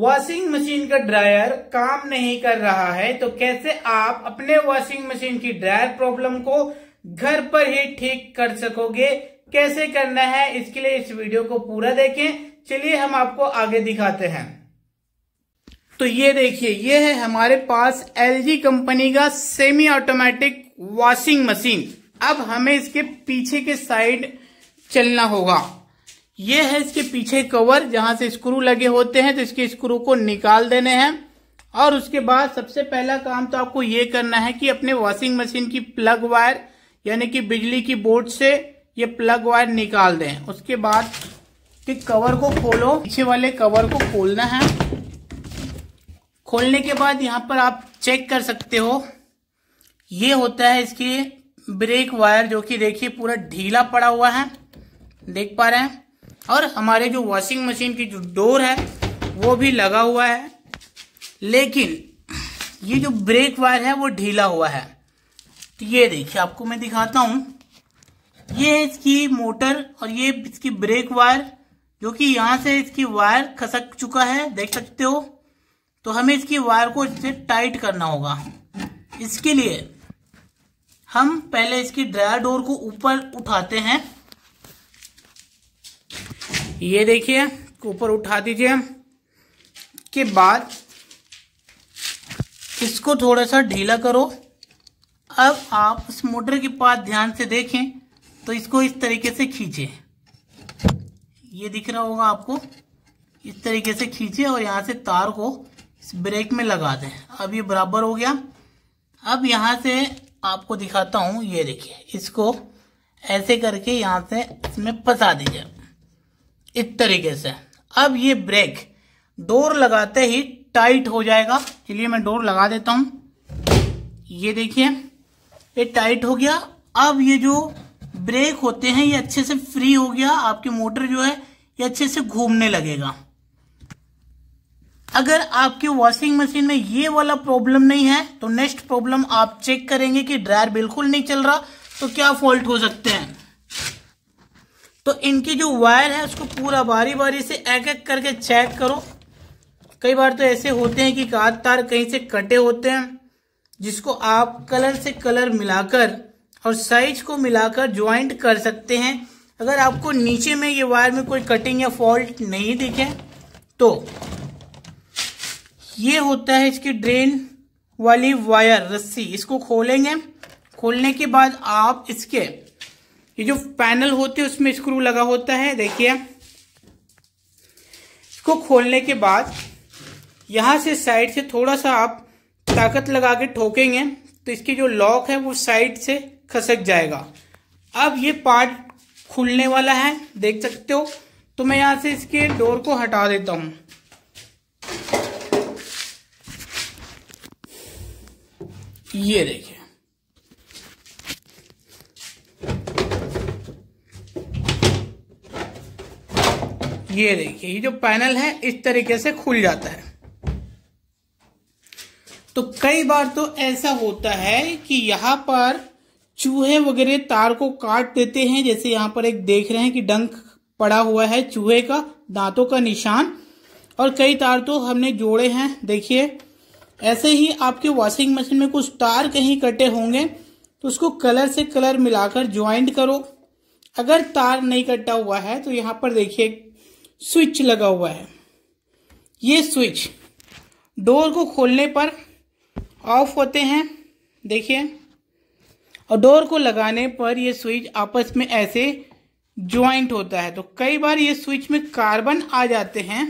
washing machine का dryer काम नहीं कर रहा है तो कैसे आप अपने वॉशिंग मशीन की ड्रायर प्रॉब्लम को घर पर ही ठीक कर सकोगे कैसे करना है इसके लिए इस वीडियो को पूरा देखें चलिए हम आपको आगे दिखाते हैं तो ये देखिए ये है हमारे पास एलजी कंपनी का सेमी ऑटोमेटिक वॉशिंग मशीन अब हमें इसके पीछे के साइड चलना होगा ये है इसके पीछे कवर जहां से स्क्रू लगे होते हैं तो इसके स्क्रू को निकाल देने हैं और उसके बाद सबसे पहला काम तो आपको ये करना है कि अपने वॉशिंग मशीन की प्लग वायर यानी कि बिजली की बोर्ड से ये प्लग वायर निकाल दें उसके बाद कि कवर को खोलो पीछे वाले कवर को खोलना है खोलने के बाद यहाँ पर आप चेक कर सकते हो ये होता है इसकी ब्रेक वायर जो कि देखिए पूरा ढीला पड़ा हुआ है देख पा रहे हैं और हमारे जो वॉशिंग मशीन की जो डोर है वो भी लगा हुआ है लेकिन ये जो ब्रेक वायर है वो ढीला हुआ है तो ये देखिए आपको मैं दिखाता हूँ ये है इसकी मोटर और ये इसकी ब्रेक वायर जो कि यहाँ से इसकी वायर खसक चुका है देख सकते हो तो हमें इसकी वायर को इससे टाइट करना होगा इसके लिए हम पहले इसकी ड्रायर डोर को ऊपर उठाते हैं ये देखिए ऊपर उठा दीजिए के बाद इसको थोड़ा सा ढीला करो अब आप उस मोटर के पास ध्यान से देखें तो इसको इस तरीके से खींचे ये दिख रहा होगा आपको इस तरीके से खींचे और यहाँ से तार को इस ब्रेक में लगा दें अब ये बराबर हो गया अब यहाँ से आपको दिखाता हूँ ये देखिए इसको ऐसे करके यहाँ से इसमें फंसा दीजिए इस तरीके से अब ये ब्रेक डोर लगाते ही टाइट हो जाएगा चलिए मैं डोर लगा देता हूं ये देखिए ये टाइट हो गया अब ये जो ब्रेक होते हैं ये अच्छे से फ्री हो गया आपकी मोटर जो है ये अच्छे से घूमने लगेगा अगर आपके वॉशिंग मशीन में ये वाला प्रॉब्लम नहीं है तो नेक्स्ट प्रॉब्लम आप चेक करेंगे कि ड्रायर बिल्कुल नहीं चल रहा तो क्या फॉल्ट हो सकते हैं तो इनकी जो वायर है उसको पूरा बारी बारी से एक एक करके चेक करो कई बार तो ऐसे होते हैं कि कार तार कहीं से कटे होते हैं जिसको आप कलर से कलर मिलाकर और साइज को मिलाकर ज्वाइंट कर सकते हैं अगर आपको नीचे में ये वायर में कोई कटिंग या फॉल्ट नहीं दिखे तो ये होता है इसकी ड्रेन वाली वायर रस्सी इसको खोलेंगे खोलने के बाद आप इसके ये जो पैनल होते हैं उसमें स्क्रू लगा होता है देखिए इसको खोलने के बाद यहां से साइड से थोड़ा सा आप ताकत लगा के ठोकेंगे तो इसके जो लॉक है वो साइड से खसक जाएगा अब ये पार्ट खुलने वाला है देख सकते हो तो मैं यहां से इसके डोर को हटा देता हूं ये देखिए ये देखिए ये जो पैनल है इस तरीके से खुल जाता है तो कई बार तो ऐसा होता है कि यहाँ पर चूहे वगैरह तार को काट देते हैं जैसे यहाँ पर एक देख रहे हैं कि डंक पड़ा हुआ है चूहे का दांतों का निशान और कई तार तो हमने जोड़े हैं देखिए ऐसे ही आपके वॉशिंग मशीन में कुछ तार कहीं कटे होंगे तो उसको कलर से कलर मिलाकर ज्वाइंट करो अगर तार नहीं कटा हुआ है तो यहाँ पर देखिए स्विच लगा हुआ है ये स्विच डोर को खोलने पर ऑफ होते हैं देखिए और डोर को लगाने पर ये स्विच आपस में ऐसे ज्वाइंट होता है तो कई बार ये स्विच में कार्बन आ जाते हैं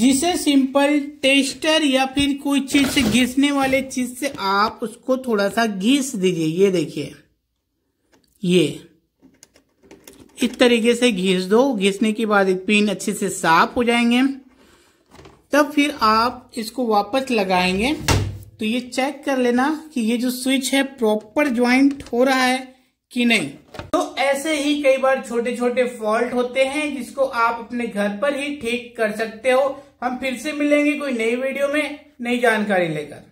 जिसे सिंपल टेस्टर या फिर कोई चीज से घिसने वाले चीज से आप उसको थोड़ा सा घिस दीजिए ये देखिए ये इस तरीके से घिस दो घिसने के बाद पिन अच्छे से साफ हो जाएंगे तब फिर आप इसको वापस लगाएंगे तो ये चेक कर लेना कि ये जो स्विच है प्रॉपर ज्वाइंट हो रहा है कि नहीं तो ऐसे ही कई बार छोटे छोटे फॉल्ट होते हैं जिसको आप अपने घर पर ही ठीक कर सकते हो हम फिर से मिलेंगे कोई नई वीडियो में नई जानकारी लेकर